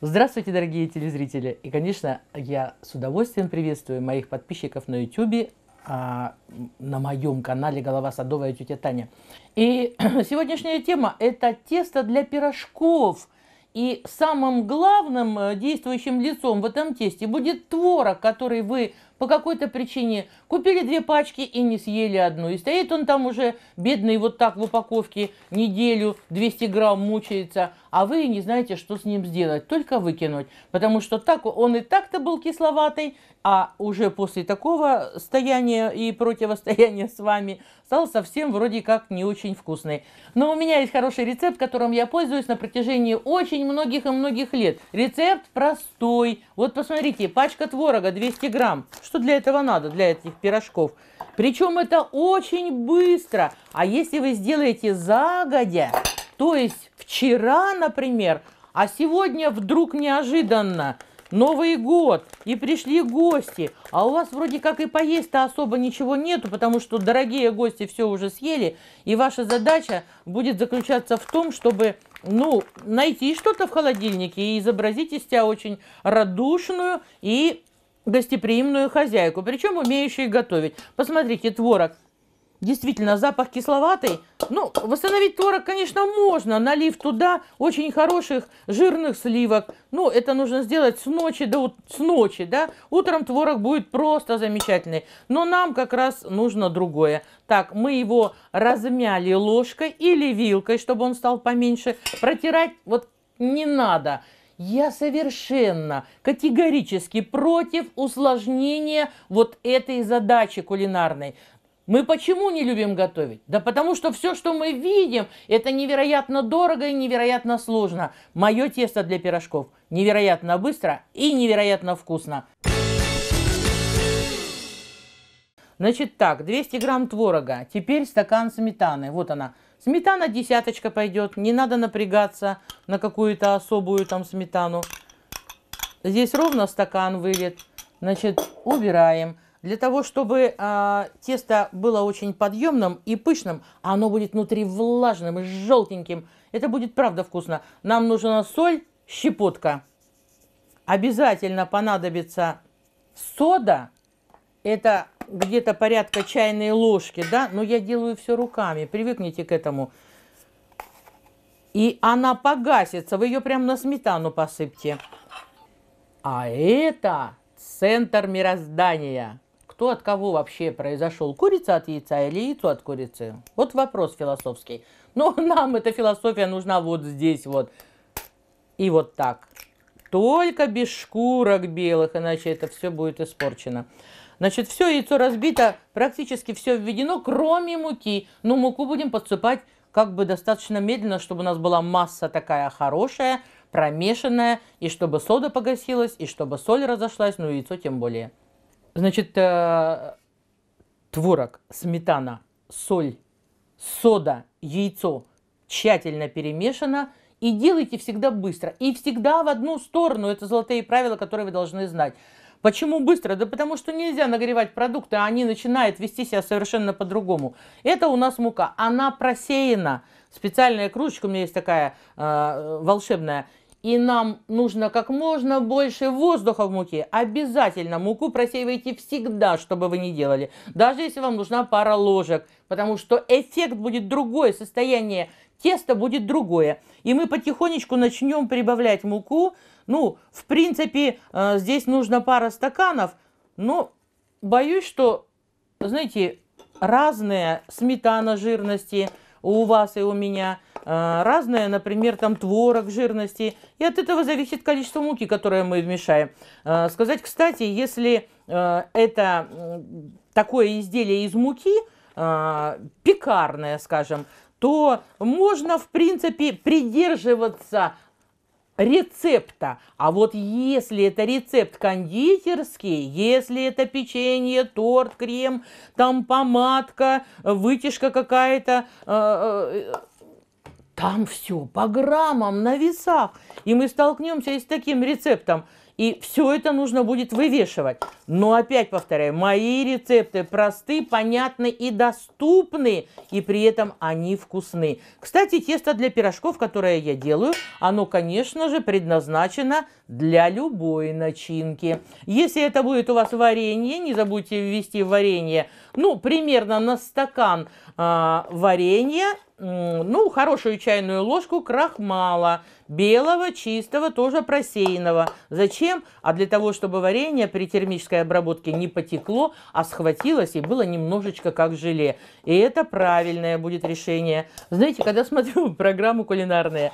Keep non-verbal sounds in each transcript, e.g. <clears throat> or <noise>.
Здравствуйте, дорогие телезрители! И, конечно, я с удовольствием приветствую моих подписчиков на YouTube, а, на моем канале «Голова садовая тетя Таня». И <clears throat> сегодняшняя тема – это тесто для пирожков. И самым главным э, действующим лицом в этом тесте будет творог, который вы по какой-то причине купили две пачки и не съели одну. И стоит он там уже бедный вот так в упаковке неделю, 200 грамм мучается, а вы не знаете, что с ним сделать, только выкинуть. Потому что так он и так-то был кисловатый, а уже после такого стояния и противостояния с вами стал совсем вроде как не очень вкусный. Но у меня есть хороший рецепт, которым я пользуюсь на протяжении очень многих и многих лет. Рецепт простой. Вот посмотрите, пачка творога 200 грамм что для этого надо, для этих пирожков. Причем это очень быстро. А если вы сделаете загодя, то есть вчера, например, а сегодня вдруг неожиданно Новый год, и пришли гости, а у вас вроде как и поесть-то особо ничего нету, потому что дорогие гости все уже съели, и ваша задача будет заключаться в том, чтобы ну, найти что-то в холодильнике и изобразить из тебя очень радушную и гостеприимную хозяйку, причем умеющую готовить. Посмотрите, творог. Действительно, запах кисловатый. Ну, восстановить творог, конечно, можно, налив туда очень хороших жирных сливок. Ну, это нужно сделать с ночи до с ночи, да. Утром творог будет просто замечательный. Но нам как раз нужно другое. Так, мы его размяли ложкой или вилкой, чтобы он стал поменьше. Протирать вот не надо. Я совершенно категорически против усложнения вот этой задачи кулинарной. Мы почему не любим готовить? Да потому что все, что мы видим, это невероятно дорого и невероятно сложно. Мое тесто для пирожков невероятно быстро и невероятно вкусно. Значит так, 200 грамм творога, теперь стакан сметаны, вот она, Сметана десяточка пойдет. Не надо напрягаться на какую-то особую там сметану. Здесь ровно стакан вылет. Значит, убираем. Для того, чтобы э, тесто было очень подъемным и пышным, а оно будет внутри влажным и желтеньким. Это будет правда вкусно. Нам нужна соль, щепотка. Обязательно понадобится сода. Это где-то порядка чайной ложки, да, но я делаю все руками, привыкните к этому. И она погасится, вы ее прям на сметану посыпьте. А это центр мироздания. Кто от кого вообще произошел? Курица от яйца или яйцо от курицы? Вот вопрос философский. Но нам эта философия нужна вот здесь вот. И вот так. Только без шкурок белых, иначе это все будет испорчено. Значит, все яйцо разбито, практически все введено, кроме муки. Но ну, муку будем подсыпать как бы достаточно медленно, чтобы у нас была масса такая хорошая, промешанная, и чтобы сода погасилась, и чтобы соль разошлась, ну и яйцо тем более. Значит, э, творог, сметана, соль, сода, яйцо тщательно перемешано – и делайте всегда быстро. И всегда в одну сторону. Это золотые правила, которые вы должны знать. Почему быстро? Да потому что нельзя нагревать продукты, а они начинают вести себя совершенно по-другому. Это у нас мука. Она просеяна. Специальная кружечка у меня есть такая э, волшебная. И нам нужно как можно больше воздуха в муке. Обязательно муку просеивайте всегда, чтобы вы не делали. Даже если вам нужна пара ложек. Потому что эффект будет другое. Состояние тесто будет другое. И мы потихонечку начнем прибавлять муку. Ну, в принципе, э, здесь нужно пара стаканов, но боюсь, что, знаете, разная сметана жирности у вас и у меня, э, разная, например, там творог жирности, и от этого зависит количество муки, которое мы вмешаем. Э, сказать, кстати, если это такое изделие из муки – э, пекарная, скажем, то можно, в принципе, придерживаться рецепта. А вот если это рецепт кондитерский, если это печенье, торт, крем, там помадка, вытяжка какая-то, э, э, там все по граммам на весах. И мы столкнемся и с таким рецептом – и все это нужно будет вывешивать. Но опять повторяю, мои рецепты просты, понятны и доступны, и при этом они вкусны. Кстати, тесто для пирожков, которое я делаю, оно, конечно же, предназначено для любой начинки. Если это будет у вас варенье, не забудьте ввести варенье, ну, примерно на стакан э, варенья, э, ну, хорошую чайную ложку крахмала, белого, чистого, тоже просеянного. Зачем? А для того, чтобы варенье при термической обработке не потекло, а схватилось и было немножечко как желе. И это правильное будет решение. Знаете, когда смотрю <laughs> программу кулинарные,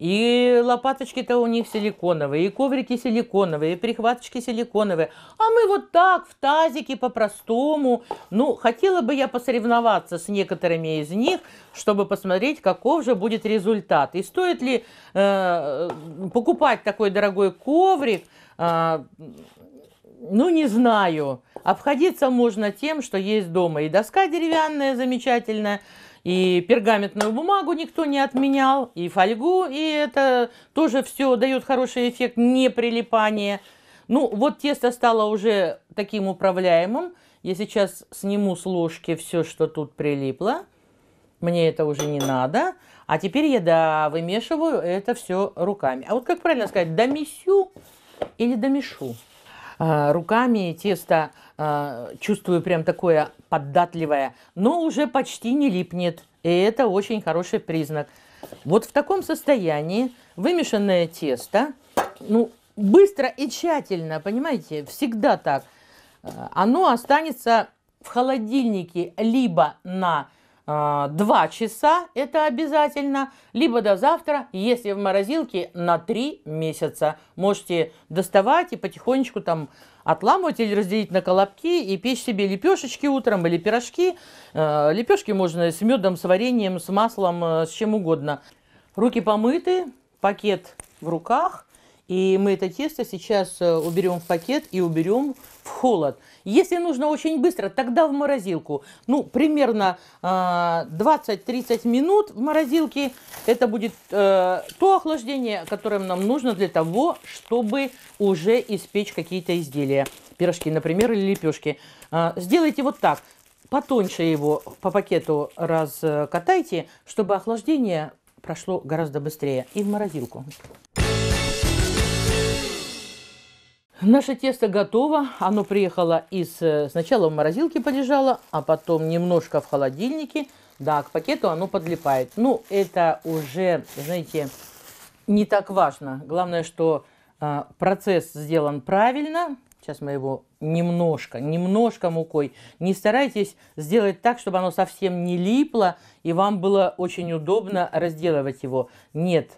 и лопаточки-то у них силиконовые, и коврики силиконовые, и прихваточки силиконовые. А мы вот так, в тазике, по-простому. Ну, хотела бы я посоревноваться с некоторыми из них, чтобы посмотреть, каков же будет результат. И стоит ли э, покупать такой дорогой коврик, э, ну, не знаю. Обходиться можно тем, что есть дома. И доска деревянная замечательная, и пергаментную бумагу никто не отменял, и фольгу, и это тоже все дает хороший эффект не прилипания. Ну, вот тесто стало уже таким управляемым. Я сейчас сниму с ложки все, что тут прилипло. Мне это уже не надо. А теперь я, да, вымешиваю это все руками. А вот как правильно сказать, домесю или домешу? А, руками тесто Э, чувствую прям такое податливое, но уже почти не липнет. И это очень хороший признак. Вот в таком состоянии вымешанное тесто, ну, быстро и тщательно, понимаете, всегда так, э, оно останется в холодильнике либо на э, 2 часа, это обязательно, либо до завтра, если в морозилке, на 3 месяца. Можете доставать и потихонечку там отламывать или разделить на колобки и печь себе лепешечки утром или пирожки. Э, лепешки можно с медом, с вареньем, с маслом, э, с чем угодно. Руки помыты, пакет в руках. И мы это тесто сейчас э, уберем в пакет и уберем в холод. Если нужно очень быстро, тогда в морозилку. Ну, примерно 20-30 а, минут в морозилке. Это будет э, то охлаждение, которое нам нужно для того, чтобы уже испечь какие-то изделия. Пирожки, например, или лепешки. А, сделайте вот так. Потоньше его по пакету раскатайте, чтобы охлаждение прошло гораздо быстрее. И в морозилку. Наше тесто готово. Оно приехало из... Э, сначала в морозилке полежало, а потом немножко в холодильнике. Да, к пакету оно подлипает. Ну, это уже, знаете, не так важно. Главное, что э, процесс сделан правильно. Сейчас мы его немножко, немножко мукой. Не старайтесь сделать так, чтобы оно совсем не липло, и вам было очень удобно разделывать его. Нет,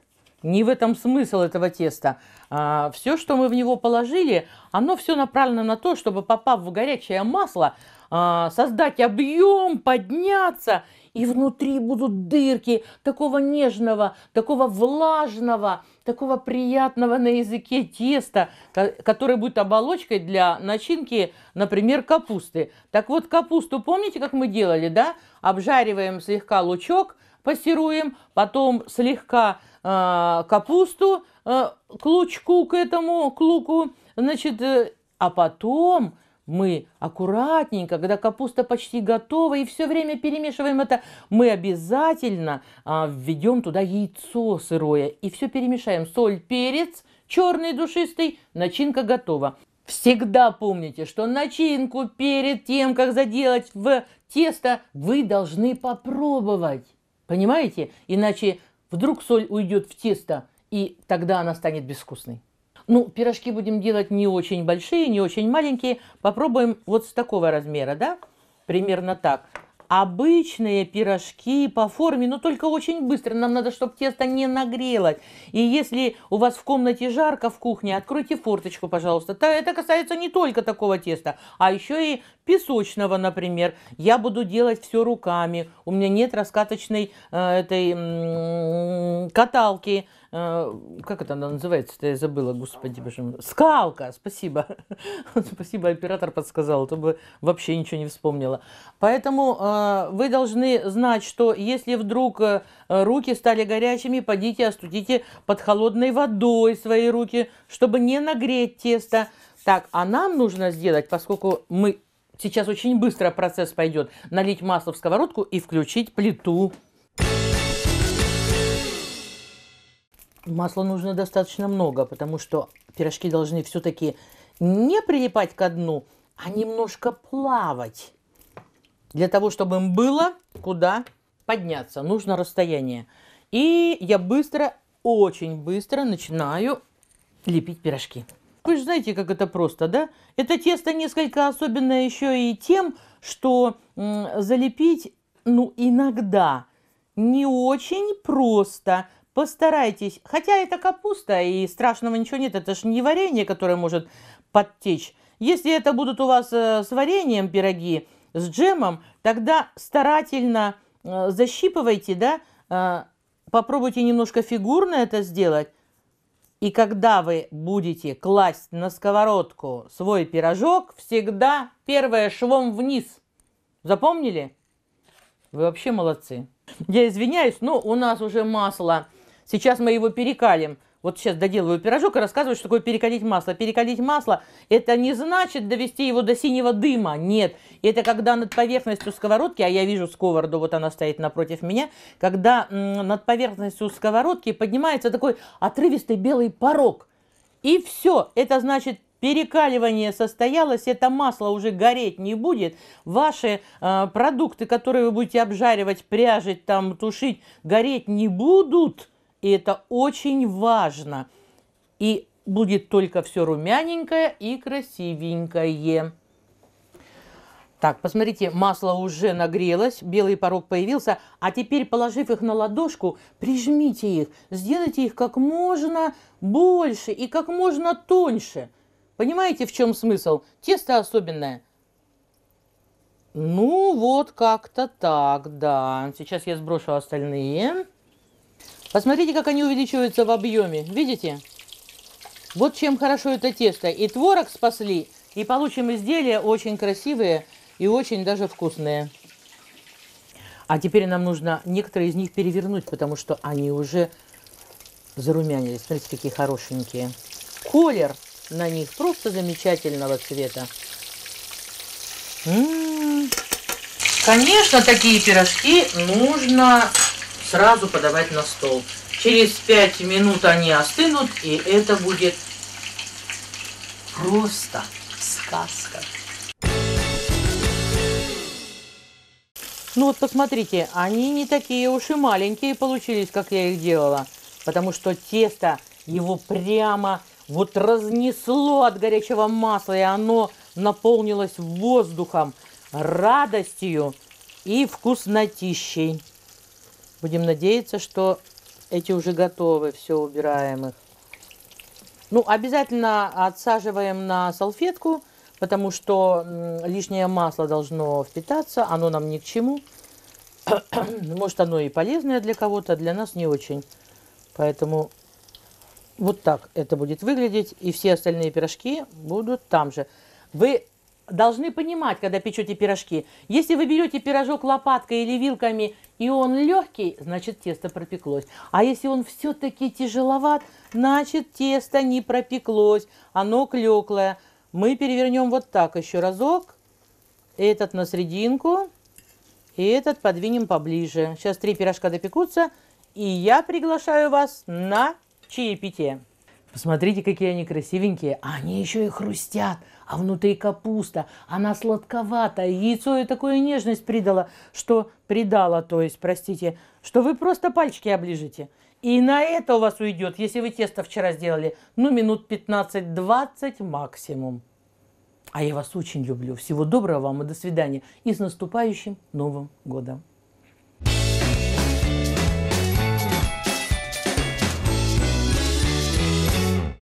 не в этом смысл этого теста. А, все, что мы в него положили, оно все направлено на то, чтобы, попав в горячее масло, а, создать объем, подняться, и внутри будут дырки такого нежного, такого влажного, такого приятного на языке теста, которое будет оболочкой для начинки, например, капусты. Так вот, капусту помните, как мы делали, да? Обжариваем слегка лучок – пассируем, потом слегка э, капусту э, к лучку, к этому к луку, значит, э, а потом мы аккуратненько, когда капуста почти готова, и все время перемешиваем это, мы обязательно а, введем туда яйцо сырое, и все перемешаем. Соль, перец, черный душистый, начинка готова. Всегда помните, что начинку перед тем, как заделать в тесто, вы должны попробовать. Понимаете? Иначе вдруг соль уйдет в тесто, и тогда она станет безвкусной. Ну, пирожки будем делать не очень большие, не очень маленькие. Попробуем вот с такого размера, да? Примерно так. Обычные пирожки по форме, но только очень быстро. Нам надо, чтобы тесто не нагрелось. И если у вас в комнате жарко в кухне, откройте форточку, пожалуйста. Это касается не только такого теста, а еще и песочного, например. Я буду делать все руками. У меня нет раскаточной э, этой э, каталки. Э, как это она называется? -то? Я забыла, господи, боже мой. Скалка, спасибо. <laughs> спасибо, оператор подсказал, а то бы вообще ничего не вспомнила. Поэтому э, вы должны знать, что если вдруг э, руки стали горячими, подите, остудите под холодной водой свои руки, чтобы не нагреть тесто. Так, а нам нужно сделать, поскольку мы Сейчас очень быстро процесс пойдет. Налить масло в сковородку и включить плиту. Масла нужно достаточно много, потому что пирожки должны все-таки не прилипать ко дну, а немножко плавать. Для того, чтобы им было куда подняться, нужно расстояние. И я быстро, очень быстро начинаю лепить пирожки. Вы же знаете, как это просто, да? Это тесто несколько особенное еще и тем, что залепить, ну, иногда не очень просто. Постарайтесь, хотя это капуста, и страшного ничего нет, это же не варенье, которое может подтечь. Если это будут у вас э, с вареньем пироги, с джемом, тогда старательно э, защипывайте, да, э, попробуйте немножко фигурно это сделать, и когда вы будете класть на сковородку свой пирожок, всегда первое швом вниз. Запомнили? Вы вообще молодцы. Я извиняюсь, но у нас уже масло. Сейчас мы его перекалим вот сейчас доделываю пирожок и рассказываю, что такое перекалить масло. Перекалить масло – это не значит довести его до синего дыма, нет. Это когда над поверхностью сковородки, а я вижу сковороду, вот она стоит напротив меня, когда над поверхностью сковородки поднимается такой отрывистый белый порог. И все, это значит перекаливание состоялось, это масло уже гореть не будет. Ваши э, продукты, которые вы будете обжаривать, пряжить, там, тушить, гореть не будут – и это очень важно. И будет только все румяненькое и красивенькое. Так, посмотрите, масло уже нагрелось, белый порог появился. А теперь, положив их на ладошку, прижмите их. Сделайте их как можно больше и как можно тоньше. Понимаете, в чем смысл? Тесто особенное. Ну, вот как-то так, да. Сейчас я сброшу остальные. Посмотрите, как они увеличиваются в объеме. Видите? Вот чем хорошо это тесто. И творог спасли, и получим изделия очень красивые и очень даже вкусные. А теперь нам нужно некоторые из них перевернуть, потому что они уже зарумянились. Смотрите, какие хорошенькие. Колер на них просто замечательного цвета. М м-м. -м -м. Конечно, такие пирожки нужно сразу подавать на стол. Через 5 минут они остынут, и это будет просто сказка. Ну вот посмотрите, они не такие уж и маленькие получились, как я их делала. Потому что тесто его прямо вот разнесло от горячего масла, и оно наполнилось воздухом, радостью и вкуснотищей. Будем надеяться, что эти уже готовы. Все, убираем их. Ну, обязательно отсаживаем на салфетку, потому что лишнее масло должно впитаться. Оно нам ни к чему. <coughs> Может, оно и полезное для кого-то, для нас не очень. Поэтому вот так это будет выглядеть. И все остальные пирожки будут там же. Вы должны понимать, когда печете пирожки. Если вы берете пирожок лопаткой или вилками, и он легкий, значит тесто пропеклось. А если он все-таки тяжеловат, значит тесто не пропеклось, оно клеклое. Мы перевернем вот так еще разок. Этот на серединку, и этот подвинем поближе. Сейчас три пирожка допекутся, и я приглашаю вас на чаепитие. Посмотрите, какие они красивенькие. Они еще и хрустят а внутри капуста. Она сладковатая, яйцо ей такую нежность придало, что придало, то есть, простите, что вы просто пальчики оближете. И на это у вас уйдет, если вы тесто вчера сделали, ну, минут 15-20 максимум. А я вас очень люблю. Всего доброго вам и до свидания. И с наступающим Новым годом!